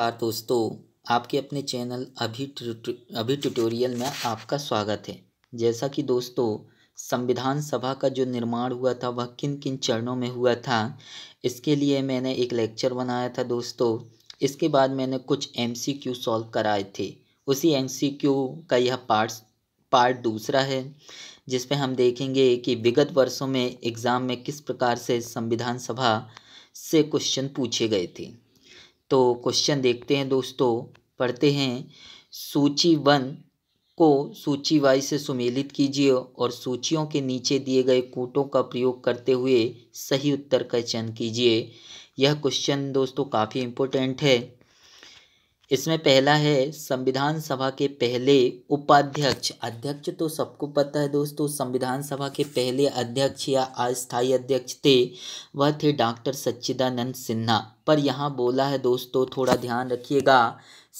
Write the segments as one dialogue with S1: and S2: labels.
S1: नमस्कार दोस्तों आपके अपने चैनल अभी अभी ट्यूटोरियल में आपका स्वागत है जैसा कि दोस्तों संविधान सभा का जो निर्माण हुआ था वह किन किन चरणों में हुआ था इसके लिए मैंने एक लेक्चर बनाया था दोस्तों इसके बाद मैंने कुछ एमसीक्यू सॉल्व कराए थे उसी एमसीक्यू का यह पार्ट पार्ट दूसरा है जिस हम देखेंगे कि विगत वर्षों में एग्ज़ाम में किस प्रकार से संविधान सभा से क्वेश्चन पूछे गए थे तो क्वेश्चन देखते हैं दोस्तों पढ़ते हैं सूची वन को सूची वाई से सुमेलित कीजिए और सूचियों के नीचे दिए गए कूटों का प्रयोग करते हुए सही उत्तर का चयन कीजिए यह क्वेश्चन दोस्तों काफ़ी इम्पोर्टेंट है इसमें पहला है संविधान सभा के पहले उपाध्यक्ष अध्यक्ष तो सबको पता है दोस्तों संविधान सभा के पहले अध्यक्ष या अस्थायी अध्यक्ष थे वह थे डॉक्टर सच्चिदानंद सिन्हा पर यहाँ बोला है दोस्तों थोड़ा ध्यान रखिएगा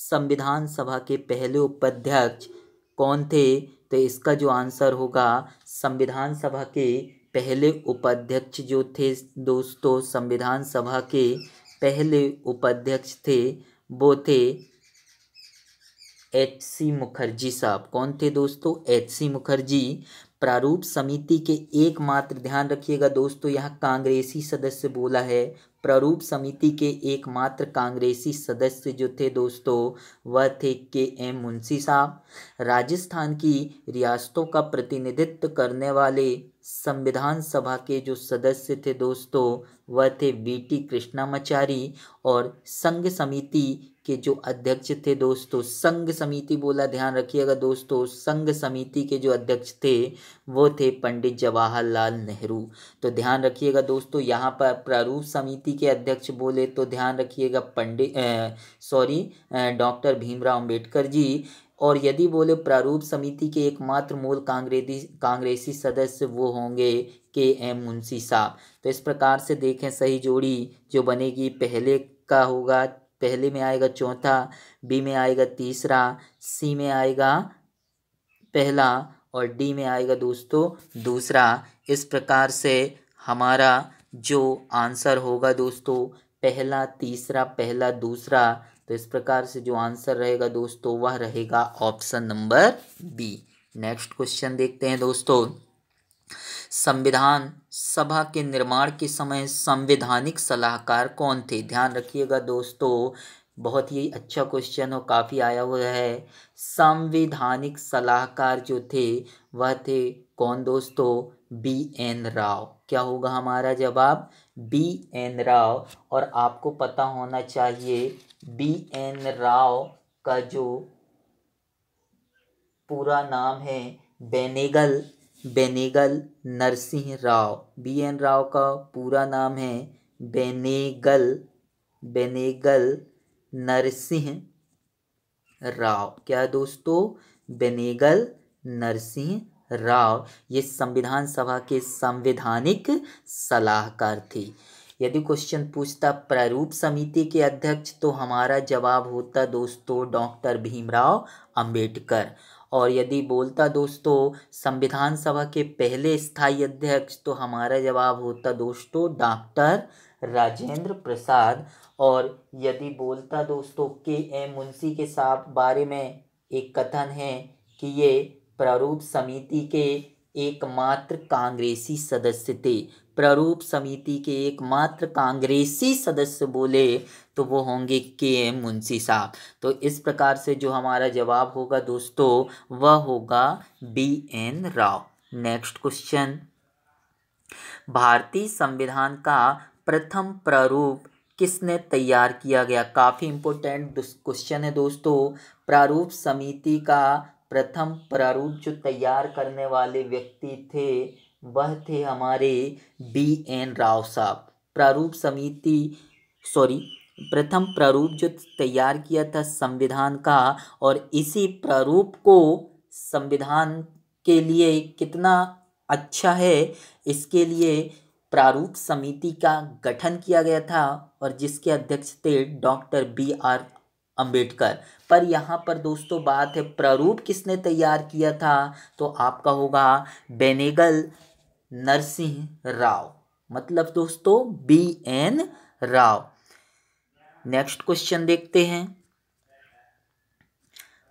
S1: संविधान सभा के पहले उपाध्यक्ष कौन थे तो इसका जो आंसर होगा संविधान सभा के पहले उपाध्यक्ष जो थे दोस्तों संविधान सभा के पहले उपाध्यक्ष थे वो थे एच सी मुखर्जी साहब कौन थे दोस्तों एच सी मुखर्जी प्रारूप समिति के एकमात्र ध्यान रखिएगा दोस्तों यहाँ कांग्रेसी सदस्य बोला है प्रारूप समिति के एकमात्र कांग्रेसी सदस्य जो थे दोस्तों वह थे के एम मुंशी साहब राजस्थान की रियासतों का प्रतिनिधित्व करने वाले संविधान सभा के जो सदस्य थे दोस्तों वह थे बी टी कृष्णामाचारी और संघ समिति के जो अध्यक्ष थे दोस्तों संघ समिति बोला ध्यान रखिएगा दोस्तों संघ समिति के जो अध्यक्ष थे वो थे पंडित जवाहरलाल नेहरू तो ध्यान रखिएगा दोस्तों यहाँ पर प्रारूप समिति के अध्यक्ष बोले तो ध्यान रखिएगा पंडित सॉरी डॉक्टर भीमराव अम्बेडकर जी और यदि बोले प्रारूप समिति के एकमात्र मूल कांग्रेसी कांग्रेसी सदस्य वो होंगे के एम मुंशी साहब तो इस प्रकार से देखें सही जोड़ी जो बनेगी पहले का होगा पहले में आएगा चौथा बी में आएगा तीसरा सी में आएगा पहला और डी में आएगा दोस्तों दूसरा इस प्रकार से हमारा जो आंसर होगा दोस्तों पहला तीसरा पहला दूसरा तो इस प्रकार से जो आंसर रहेगा दोस्तों वह रहेगा option number B next question देखते हैं दोस्तों संविधान सभा के निर्माण के समय संवैधानिक सलाहकार कौन थे ध्यान रखिएगा दोस्तों बहुत ही अच्छा क्वेश्चन और काफ़ी आया हुआ है संवैधानिक सलाहकार जो थे वह थे कौन दोस्तों बी एन राव क्या होगा हमारा जवाब बी एन राव और आपको पता होना चाहिए बी एन राव का जो पूरा नाम है बेनेगल बेनेगल नरसिंह राव बी एन राव का पूरा नाम है बेनेगल बेनेगल नरसिंह राव क्या दोस्तों बेनेगल नरसिंह राव ये संविधान सभा के संवैधानिक सलाहकार थे यदि क्वेश्चन पूछता प्रारूप समिति के अध्यक्ष तो हमारा जवाब होता दोस्तों डॉक्टर भीमराव अंबेडकर और यदि बोलता दोस्तों संविधान सभा के पहले स्थायी अध्यक्ष तो हमारा जवाब होता दोस्तों डॉक्टर राजेंद्र प्रसाद और यदि बोलता दोस्तों के एम मुंशी के साथ बारे में एक कथन है कि ये प्रारूप समिति के एकमात्र कांग्रेसी सदस्य थे प्रारूप समिति के एकमात्र कांग्रेसी सदस्य बोले तो वो होंगे के एम मुंशी साहब तो इस प्रकार से जो हमारा जवाब होगा दोस्तों वह होगा B N Rao next question भारतीय संविधान का प्रथम प्रारूप किसने तैयार किया गया काफ़ी इम्पोर्टेंट क्वेश्चन है दोस्तों प्रारूप समिति का प्रथम प्रारूप जो तैयार करने वाले व्यक्ति थे वह थे हमारे बी एन राव साहब प्रारूप समिति सॉरी प्रथम प्रारूप जो तैयार किया था संविधान का और इसी प्रारूप को संविधान के लिए कितना अच्छा है इसके लिए प्रारूप समिति का गठन किया गया था और जिसके अध्यक्ष थे डॉक्टर बी आर अंबेडकर पर यहाँ पर दोस्तों बात है प्रारूप किसने तैयार किया था तो आपका होगा बेनेगल नरसिंह राव मतलब दोस्तों B N Rao next question देखते हैं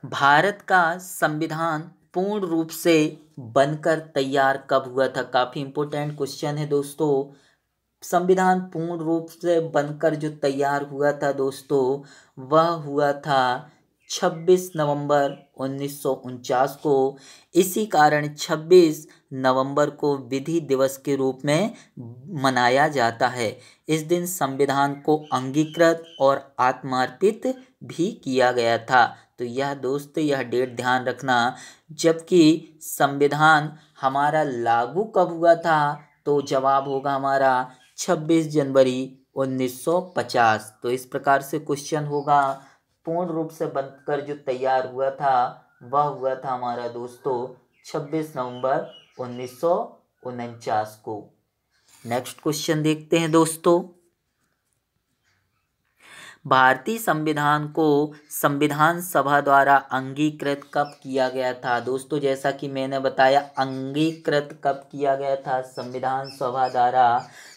S1: भारत का संविधान पूर्ण रूप से बनकर तैयार कब हुआ था काफ़ी इंपॉर्टेंट क्वेश्चन है दोस्तों संविधान पूर्ण रूप से बनकर जो तैयार हुआ था दोस्तों वह हुआ था 26 नवंबर उन्नीस को इसी कारण 26 नवंबर को विधि दिवस के रूप में मनाया जाता है इस दिन संविधान को अंगीकृत और आत्मार्पित भी किया गया था तो यह दोस्त यह डेट ध्यान रखना जबकि संविधान हमारा लागू कब हुआ था तो जवाब होगा हमारा 26 जनवरी 1950 तो इस प्रकार से क्वेश्चन होगा पूर्ण रूप से बनकर जो तैयार हुआ था वह हुआ था हमारा दोस्तों 26 नवंबर उन्नीस को नेक्स्ट क्वेश्चन देखते हैं दोस्तों भारतीय संविधान को संविधान सभा द्वारा अंगीकृत कब किया गया था दोस्तों जैसा कि मैंने बताया अंगीकृत कब किया गया था संविधान सभा द्वारा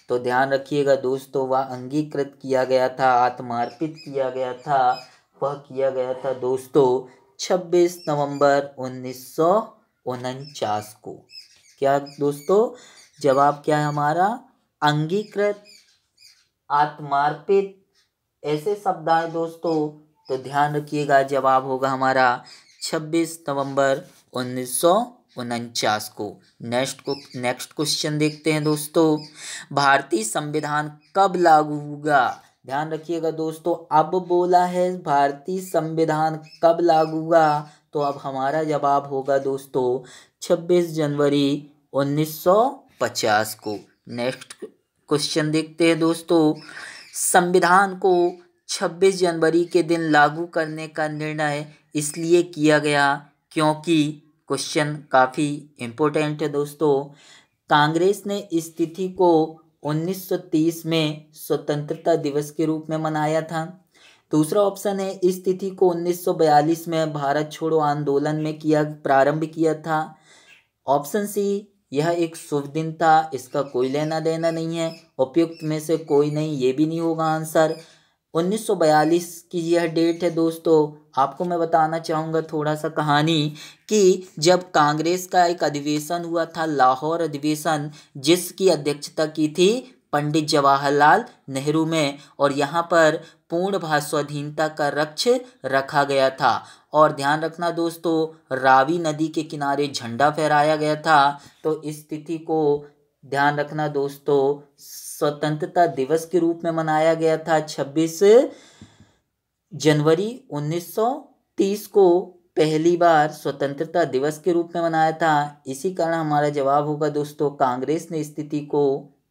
S1: तो ध्यान रखिएगा दोस्तों वह अंगीकृत किया गया था आत्मार्पित किया गया था वह किया गया था दोस्तों 26 नवंबर उन्नीस को क्या दोस्तों जवाब क्या है हमारा अंगीकृत आत्मार्पित ऐसे शब्द आए दोस्तों तो ध्यान रखिएगा जवाब होगा हमारा 26 नवंबर उन्नीस उनचास को नेक्स्ट को नेक्स्ट क्वेश्चन देखते हैं दोस्तों भारतीय संविधान कब लागू होगा ध्यान रखिएगा दोस्तों अब बोला है भारतीय संविधान कब लागू हुआ तो अब हमारा जवाब होगा दोस्तों 26 जनवरी 1950 को नेक्स्ट क्वेश्चन देखते हैं दोस्तों संविधान को 26 जनवरी के दिन लागू करने का निर्णय इसलिए किया गया क्योंकि क्वेश्चन काफ़ी इम्पोर्टेंट है दोस्तों कांग्रेस ने इस तिथि को 1930 में स्वतंत्रता दिवस के रूप में मनाया था दूसरा ऑप्शन है इस तिथि को 1942 में भारत छोड़ो आंदोलन में किया प्रारंभ किया था ऑप्शन सी यह एक शुभ दिन था इसका कोई लेना देना नहीं है उपयुक्त में से कोई नहीं ये भी नहीं होगा आंसर 1942 की यह डेट है दोस्तों आपको मैं बताना चाहूँगा थोड़ा सा कहानी कि जब कांग्रेस का एक अधिवेशन हुआ था लाहौर अधिवेशन जिसकी अध्यक्षता की थी पंडित जवाहरलाल नेहरू में और यहाँ पर पूर्ण स्वाधीनता का रक्ष रखा गया था और ध्यान रखना दोस्तों रावी नदी के किनारे झंडा फहराया गया था तो इस स्थिति को ध्यान रखना दोस्तों स्वतंत्रता दिवस के रूप में मनाया गया था 26 जनवरी 1930 को पहली बार स्वतंत्रता दिवस के रूप में मनाया था इसी कारण हमारा जवाब होगा दोस्तों कांग्रेस ने स्थिति को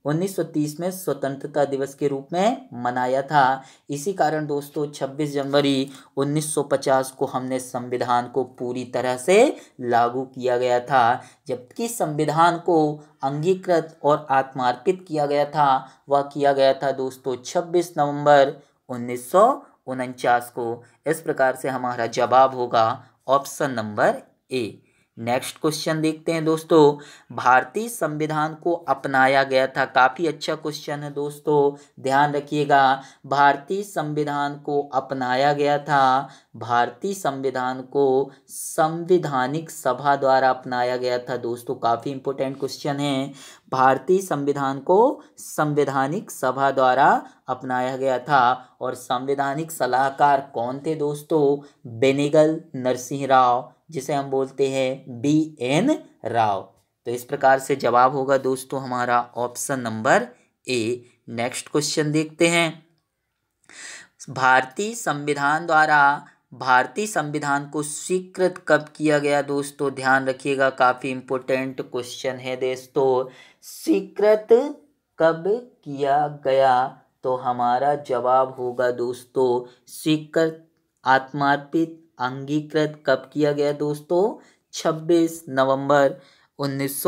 S1: 1930 में स्वतंत्रता दिवस के रूप में मनाया था इसी कारण दोस्तों 26 जनवरी 1950 को हमने संविधान को पूरी तरह से लागू किया गया था जबकि संविधान को अंगीकृत और आत्मार्पित किया गया था वह किया गया था दोस्तों 26 नवंबर उन्नीस को इस प्रकार से हमारा जवाब होगा option number A next question देखते हैं दोस्तों भारतीय संविधान को अपनाया गया था काफ़ी अच्छा क्वेश्चन है दोस्तों ध्यान रखिएगा भारतीय संविधान को अपनाया गया था भारतीय संविधान को संविधानिक सभा द्वारा अपनाया गया था दोस्तों काफ़ी इंपॉर्टेंट क्वेश्चन है भारतीय संविधान को संवैधानिक सभा द्वारा अपनाया गया था और संवैधानिक सलाहकार कौन थे दोस्तों बेनेगल नरसिंह राव जिसे हम बोलते हैं बी एन राव तो इस प्रकार से जवाब होगा दोस्तों हमारा option number A next question देखते हैं भारतीय संविधान द्वारा भारतीय संविधान को स्वीकृत कब किया गया दोस्तों ध्यान रखिएगा काफ़ी इंपॉर्टेंट क्वेश्चन है दोस्तों स्वीकृत कब किया गया तो हमारा जवाब होगा दोस्तों स्वीकृत आत्मार्पित अंगीकृत कब किया गया दोस्तों 26 नवंबर उन्नीस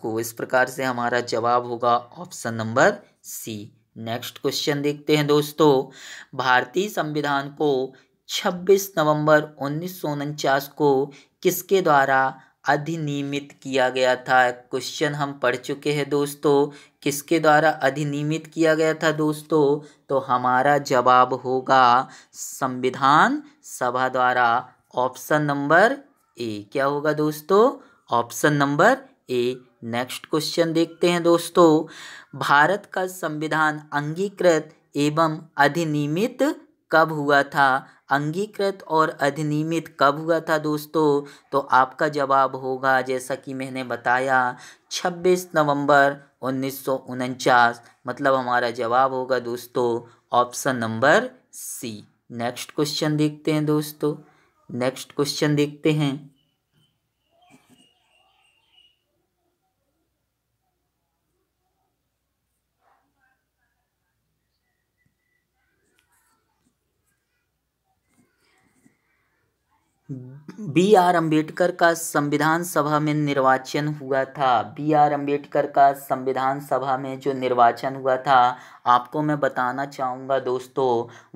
S1: को इस प्रकार से हमारा जवाब होगा option number C next question देखते हैं दोस्तों भारतीय संविधान को 26 नवंबर उन्नीस को किसके द्वारा अधिनियमित किया गया था क्वेश्चन हम पढ़ चुके हैं दोस्तों किसके द्वारा अधिनियमित किया गया था दोस्तों तो हमारा जवाब होगा संविधान सभा द्वारा ऑप्शन नंबर ए क्या होगा दोस्तों option number A next question देखते हैं दोस्तों भारत का संविधान अंगीकृत एवं अधिनियमित कब हुआ था अंगीकृत और अधिनियमित कब हुआ था दोस्तों तो आपका जवाब होगा जैसा कि मैंने बताया 26 नवंबर उन्नीस मतलब हमारा जवाब होगा दोस्तों option number C next question देखते हैं दोस्तों नेक्स्ट क्वेश्चन देखते हैं बी आर अंबेडकर का संविधान सभा में निर्वाचन हुआ था बी आर अंबेडकर का संविधान सभा में जो निर्वाचन हुआ था आपको मैं बताना चाहूँगा दोस्तों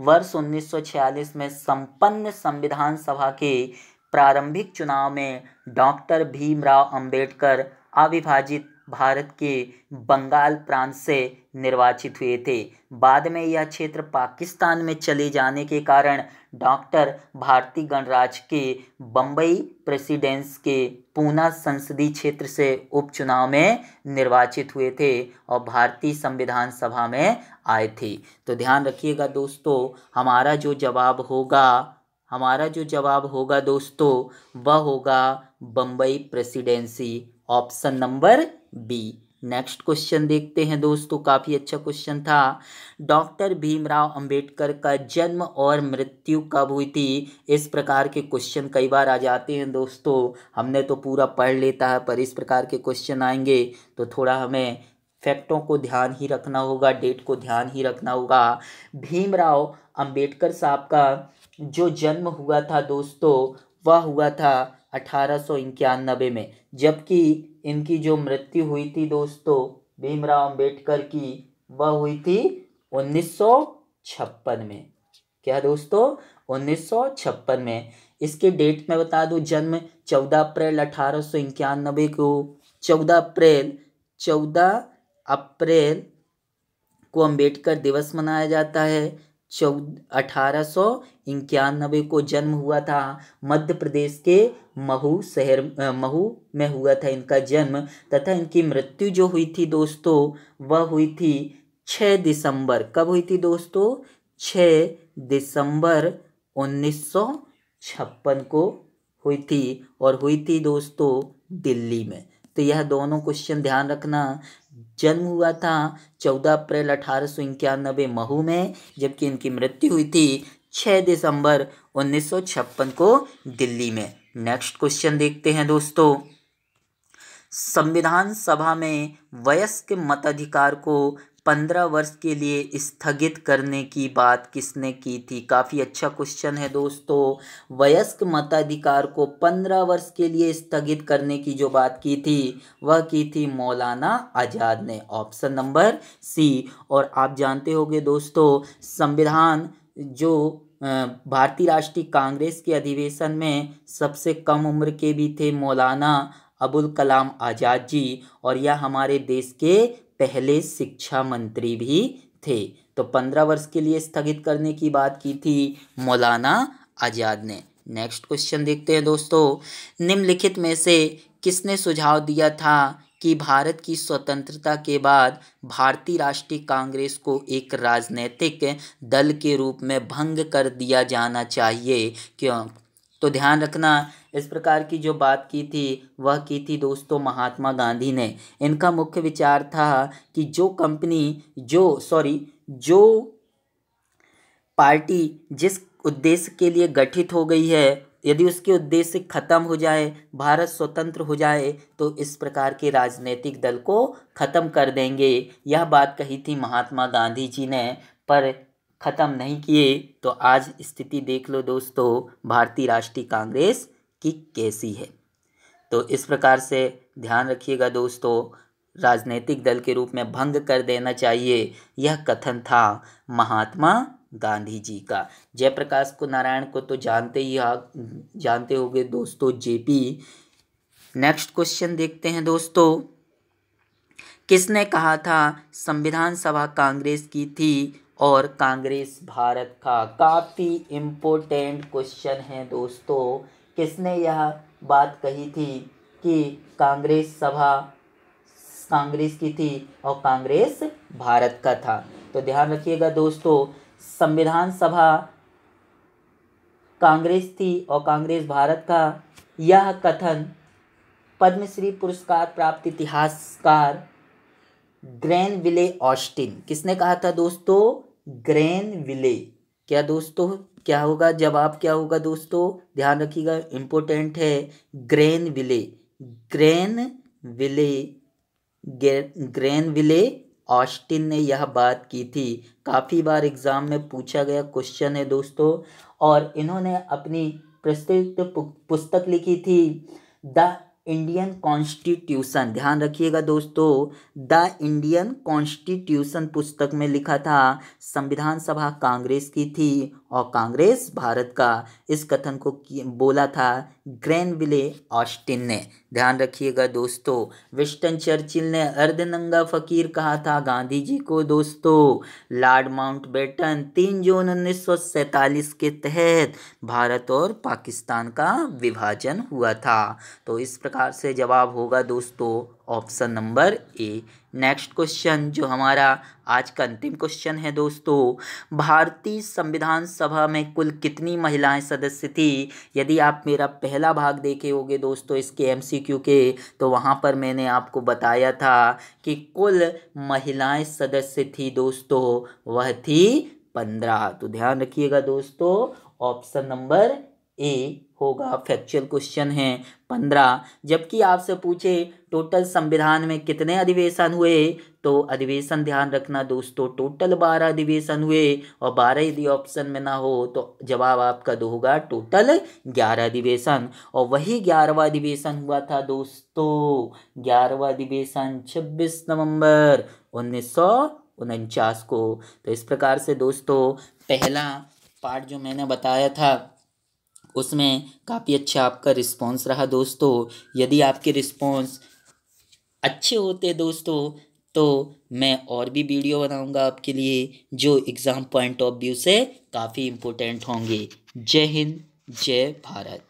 S1: वर्ष 1946 में संपन्न संविधान सभा के प्रारंभिक चुनाव में डॉक्टर भीमराव अंबेडकर अविभाजित भारत के बंगाल प्रांत से निर्वाचित हुए थे बाद में यह क्षेत्र पाकिस्तान में चले जाने के कारण डॉक्टर भारती गणराज के बम्बई प्रेसिडेंस के पूना संसदीय क्षेत्र से उपचुनाव में निर्वाचित हुए थे और भारतीय संविधान सभा में आए थे तो ध्यान रखिएगा दोस्तों हमारा जो जवाब होगा हमारा जो जवाब होगा दोस्तों वह होगा Bombay presidency option number B next question देखते हैं दोस्तों काफ़ी अच्छा क्वेश्चन था डॉक्टर भीमराव अंबेडकर का जन्म और मृत्यु कब हुई थी इस प्रकार के क्वेश्चन कई बार आ जाते हैं दोस्तों हमने तो पूरा पढ़ लेता है पर इस प्रकार के क्वेश्चन आएंगे तो थोड़ा हमें फैक्टों को ध्यान ही रखना होगा डेट को ध्यान ही रखना होगा भीमराव अम्बेडकर साहब का जो जन्म हुआ था दोस्तों वह हुआ था अठारह में जबकि इनकी जो मृत्यु हुई थी दोस्तों भीमराव अंबेडकर की वह हुई थी 1956 में क्या दोस्तों 1956 में इसके डेट में बता दूं जन्म 14 अप्रैल अठारह को 14 अप्रैल 14 अप्रैल को अंबेडकर दिवस मनाया जाता है चौद अठारह को जन्म हुआ था मध्य प्रदेश के महू शहर महू में हुआ था इनका जन्म तथा इनकी मृत्यु जो हुई थी दोस्तों वह हुई थी छः दिसंबर कब हुई थी दोस्तों छ दिसंबर उन्नीस सौ छप्पन को हुई थी और हुई थी दोस्तों दिल्ली में तो यह दोनों क्वेश्चन ध्यान रखना जन्म हुआ था चौदह अप्रैल अठारह सौ इक्यानबे महू में जबकि इनकी मृत्यु हुई थी छः दिसंबर उन्नीस सौ छप्पन को दिल्ली में नेक्स्ट क्वेश्चन देखते हैं दोस्तों संविधान सभा में वयस्क मताधिकार को पंद्रह वर्ष के लिए स्थगित करने की बात किसने की थी काफ़ी अच्छा क्वेश्चन है दोस्तों वयस्क मताधिकार को पंद्रह वर्ष के लिए स्थगित करने की जो बात की थी वह की थी मौलाना आज़ाद ने ऑप्शन नंबर सी और आप जानते होंगे दोस्तों संविधान जो भारतीय राष्ट्रीय कांग्रेस के अधिवेशन में सबसे कम उम्र के भी थे मौलाना अबुल कलाम आज़ाद जी और यह हमारे देश के पहले शिक्षा मंत्री भी थे तो पंद्रह वर्ष के लिए स्थगित करने की बात की थी मौलाना आज़ाद ने नेक्स्ट क्वेश्चन देखते हैं दोस्तों निम्नलिखित में से किसने सुझाव दिया था कि भारत की स्वतंत्रता के बाद भारतीय राष्ट्रीय कांग्रेस को एक राजनीतिक दल के रूप में भंग कर दिया जाना चाहिए क्यों तो ध्यान रखना इस प्रकार की जो बात की थी वह की थी दोस्तों महात्मा गांधी ने इनका मुख्य विचार था कि जो कंपनी जो सॉरी जो पार्टी जिस उद्देश्य के लिए गठित हो गई है यदि उसके उद्देश्य खत्म हो जाए भारत स्वतंत्र हो जाए तो इस प्रकार के राजनीतिक दल को ख़त्म कर देंगे यह बात कही थी महात्मा गांधी जी ने पर ख़त्म नहीं किए तो आज स्थिति देख लो दोस्तों भारतीय राष्ट्रीय कांग्रेस की कैसी है तो इस प्रकार से ध्यान रखिएगा दोस्तों राजनीतिक दल के रूप में भंग कर देना चाहिए यह कथन था महात्मा गांधी जी का जयप्रकाश को नारायण को तो जानते ही आ, जानते हो दोस्तों जेपी नेक्स्ट क्वेश्चन देखते हैं दोस्तों किसने कहा था संविधान सभा कांग्रेस की थी और कांग्रेस भारत का काफ़ी इम्पोर्टेंट क्वेश्चन है दोस्तों किसने यह बात कही थी कि कांग्रेस सभा कांग्रेस की थी और कांग्रेस भारत का था तो ध्यान रखिएगा दोस्तों संविधान सभा कांग्रेस थी और कांग्रेस भारत का यह कथन पद्मश्री पुरस्कार प्राप्त इतिहासकार ग्रैन विले ऑस्टिन किसने कहा था दोस्तों ग्रैन विले क्या दोस्तों क्या होगा जवाब क्या होगा दोस्तों ध्यान रखिएगा इम्पोर्टेंट है Granville Granville Granville Austin ने यह बात की थी काफ़ी बार एग्ज़ाम में पूछा गया क्वेश्चन है दोस्तों और इन्होंने अपनी प्रस्तुत पुस्तक लिखी थी द इंडियन कॉन्स्टिट्यूशन ध्यान रखिएगा दोस्तों द इंडियन कॉन्स्टिट्यूशन पुस्तक में लिखा था संविधान सभा कांग्रेस की थी और कांग्रेस भारत का इस कथन को बोला था ग्रैनविले ऑस्टिन ने ध्यान रखिएगा दोस्तों वेस्टन चर्चिल ने अर्धनंगा फकीर कहा था गांधी जी को दोस्तों लॉर्ड बेटन तीन जून उन्नीस के तहत भारत और पाकिस्तान का विभाजन हुआ था तो इस प्रकार प्रकार से जवाब होगा दोस्तों option number A next question जो हमारा आज का अंतिम क्वेश्चन है दोस्तों भारतीय संविधान सभा में कुल कितनी महिलाएं सदस्य थी यदि आप मेरा पहला भाग देखे होगे दोस्तों इसके एमसीक्यू के तो वहां पर मैंने आपको बताया था कि कुल महिलाएं सदस्य थी दोस्तों वह थी पंद्रह तो ध्यान रखिएगा दोस्तों ऑप्शन नंबर ए होगा फैक्चुअल क्वेश्चन है पंद्रह जबकि आपसे पूछे टोटल संविधान में कितने अधिवेशन हुए तो अधिवेशन ध्यान रखना दोस्तों टोटल बारह अधिवेशन हुए और बारह यदि ऑप्शन में ना हो तो जवाब आपका दो होगा टोटल ग्यारह अधिवेशन और वही ग्यारहवा अधिवेशन हुआ था दोस्तों ग्यारहवा अधिवेशन छब्बीस नवंबर उन्नीस सौ उनचास को तो इस प्रकार से दोस्तों पहला पार्ट जो मैंने बताया था उसमें काफ़ी अच्छा आपका रिस्पॉन्स रहा दोस्तों यदि आपके रिस्पॉन्स अच्छे होते दोस्तों तो मैं और भी वीडियो बनाऊंगा आपके लिए जो एग्ज़ाम पॉइंट ऑफ व्यू से काफ़ी इम्पोर्टेंट होंगे जय हिंद जय भारत